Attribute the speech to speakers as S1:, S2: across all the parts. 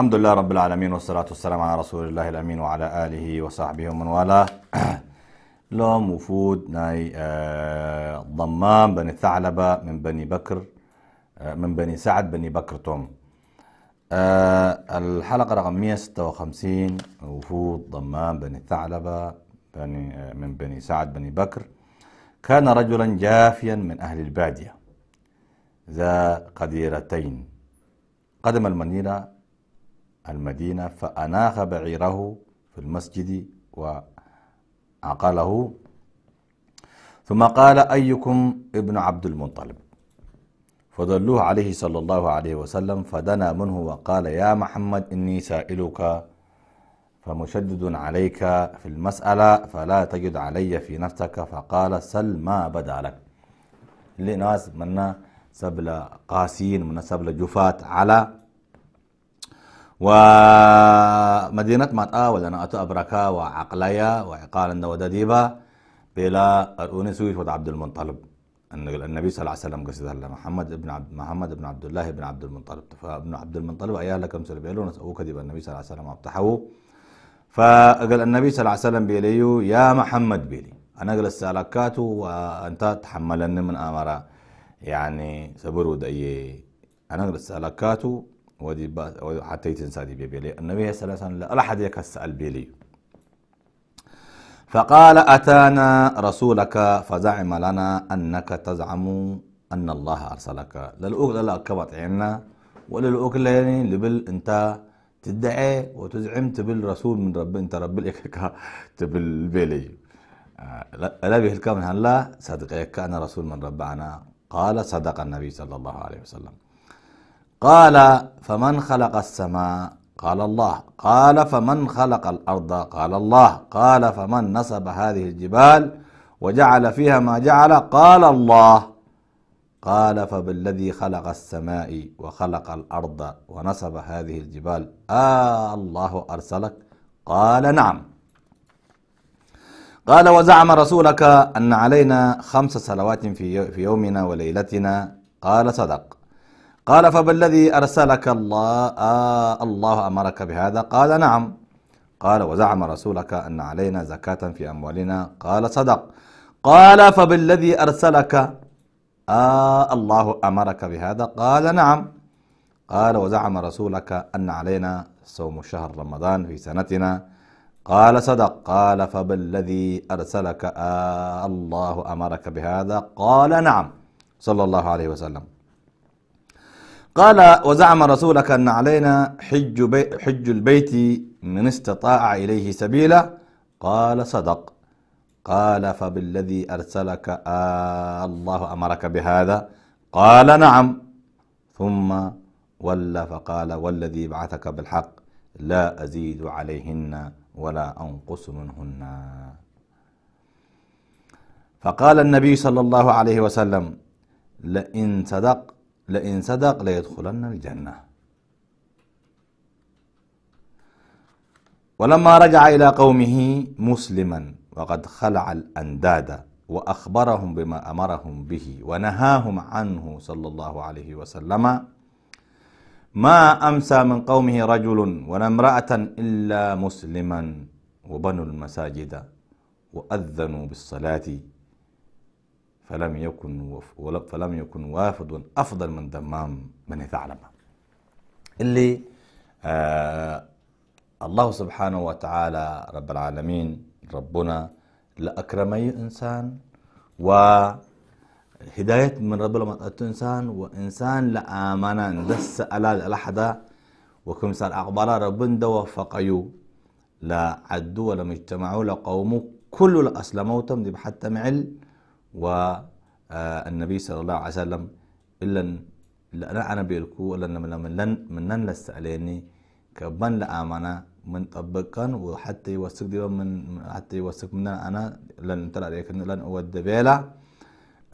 S1: الحمد لله رب العالمين والصلاة والسلام على رسول الله الأمين وعلى آله وصحبه ومن والاه لهم وفود ناي آه، ضمام بني ثعلبة من بني بكر آه، من بني سعد بني بكر توم آه، الحلقة رقم 156 وفود ضمام بني ثعلبة بني من بني سعد بني بكر كان رجلا جافيا من أهل البادية ذا قديرتين قدم المنيرة المدينة فأناخ بعيره في المسجد وعقله ثم قال أيكم ابن عبد المطلب فدلوه عليه صلى الله عليه وسلم فدنا منه وقال يا محمد إني سائلك فمشدد عليك في المسألة فلا تجد علي في نفسك فقال سل ما بدا لك لناس منا سبل قاسين من سبل جفات على ومدينة مطا ولنا أتو أبركا وعقلايا وعقال ديبا بلا الأونسويت ود عبد المنطلب النبي صلى الله عليه وسلم قصد الله محمد ابن عبد محمد ابن عبد الله ابن عبد المنطلب فابن عبد المنطلب أيها لكم سلبيلو نسأو كذب النبي صلى الله عليه وسلم أبتحو فقال النبي صلى الله عليه وسلم بيليو يا محمد بيلي أنا قال السالكات وأنت تحملني من أمر يعني سبر ودأيي أنا قال السالكات ودي با حتى تنسى دي بيلي النبي صلى الله عليه وسلم لا أحد يكسأل بيلي فقال أتانا رسولك فزعم لنا أنك تزعم أن الله أرسلك للأوكل لا كبط عنا وللأوكل يعني لبل أنت تدعي وتزعم تبل رسول من رب أنت رب لك تبل بيلي لا به الكامل هلا صدقك أنا رسول من ربنا قال صدق النبي صلى الله عليه وسلم قال فمن خلق السماء قال الله قال فمن خلق الأرض قال الله قال فمن نصب هذه الجبال وجعل فيها ما جعل قال الله قال فبالذي خلق السماء وخلق الأرض ونصب هذه الجبال آه الله أرسلك قال نعم قال وزعم رسولك أن علينا خمس صلوات في يومنا وليلتنا قال صدق قال فبالذي أرسلك الله آه الله أمرك بهذا قال نعم قال وزعم رسولك أن علينا زكاة في أموالنا قال صدق قال فبالذي أرسلك آه الله أمرك بهذا قال نعم قال وزعم رسولك أن علينا صوم شهر رمضان في سنتنا قال صدق قال فبالذي أرسلك آه الله أمرك بهذا قال نعم صلى الله عليه وسلم قال وزعم رسولك أن علينا حج, بي حج البيت من استطاع إليه سبيلا قال صدق قال فبالذي أرسلك آه الله أمرك بهذا قال نعم ثم ولى فقال والذي بعثك بالحق لا أزيد عليهن ولا أنقص منهن فقال النبي صلى الله عليه وسلم لئن صدق لئن صدق ليدخلن الجنة ولما رجع إلى قومه مسلما وقد خلع الأنداد وأخبرهم بما أمرهم به ونهاهم عنه صلى الله عليه وسلم ما أمسى من قومه رجل ولا امرأة إلا مسلما وبنوا المساجد وأذنوا بالصلاة فلم يكن فلم يكن وافد افضل من دمام بني ثعلبه اللي آه الله سبحانه وتعالى رب العالمين ربنا لاكرمي انسان و هداية من رب لما انسان وانسان لامانا دس ألا الاحدا وكم سال اقبال ربنا ده وفقيو لا عدو ولا لقوموا كل لأسلموتم دي حتى معل والنبي آه، صلى الله عليه وسلم إلا لا أنا أنا بيركو إلا من لن من لن لست عليني كبن لأمانة من طبقا وحتى يوثق دي من حتى يوثق من أنا لن تلع لكن لن أود بيلا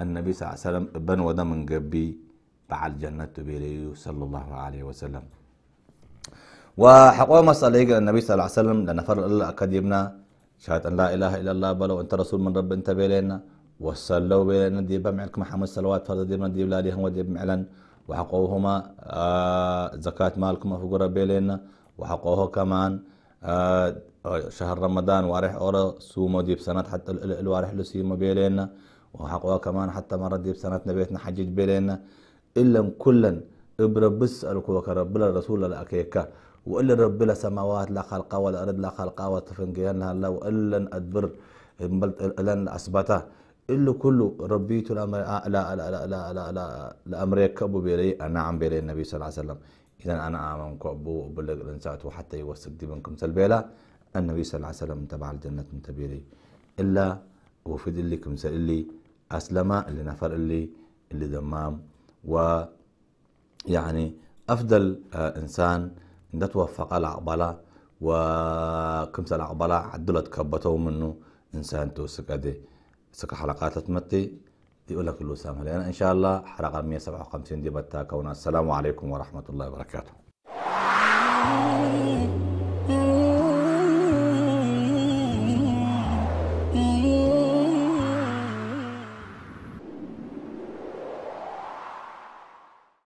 S1: النبي صلى الله عليه وسلم بن ودا من قبي بعد جنة بيلي صلى الله عليه وسلم وحقوا مسألة النبي صلى الله عليه وسلم لنفر الله أكاد يبنى شهادة أن لا إله إلا الله بل وأنت رسول من رب أنت بيلينا وصلوا بين ديبا معلك محمد صلوات فرض ديبا ديب لاليهم وديب معلن وحقوهما آه، زكاة مالكم في قرب بيلين وحقوه كمان آه، شهر رمضان وارح أورا سومو ديب سنة حتى ال الوارح لسيمو بيلين وحقوه كمان حتى مرة ديب سنة نبيتنا حجج بيلين إلا كلا إبر إبرب بسألك وكرب الرسول الأكيكا وإلا رب لا سماوات لا خلقا ولا أرض لا خلقا وتفنقينها لا وإلا أدبر إلا أثبته إلو كله ربيت الأمر آه، لا لا لا لا لا لا, لا الأمر يكبو بيري نعم بيري النبي صلى الله عليه وسلم إذا أنا آمن كبو بلغ الإنسات وحتى يوسك دي منكم سلبيلا النبي صلى الله عليه وسلم تبع الجنة تبيري إلا وفد اللي كم سألي أسلم اللي نفر اللي اللي دمام و يعني أفضل آه، إنسان نتوفق على توفق وكم سأل العقبلة عدلت كبته منه إنسان توسك أدي سك حلقات تمتي يقول لك الوسام هلا أنا إن شاء الله حلقة 157 دي بتاكونا السلام عليكم ورحمة الله وبركاته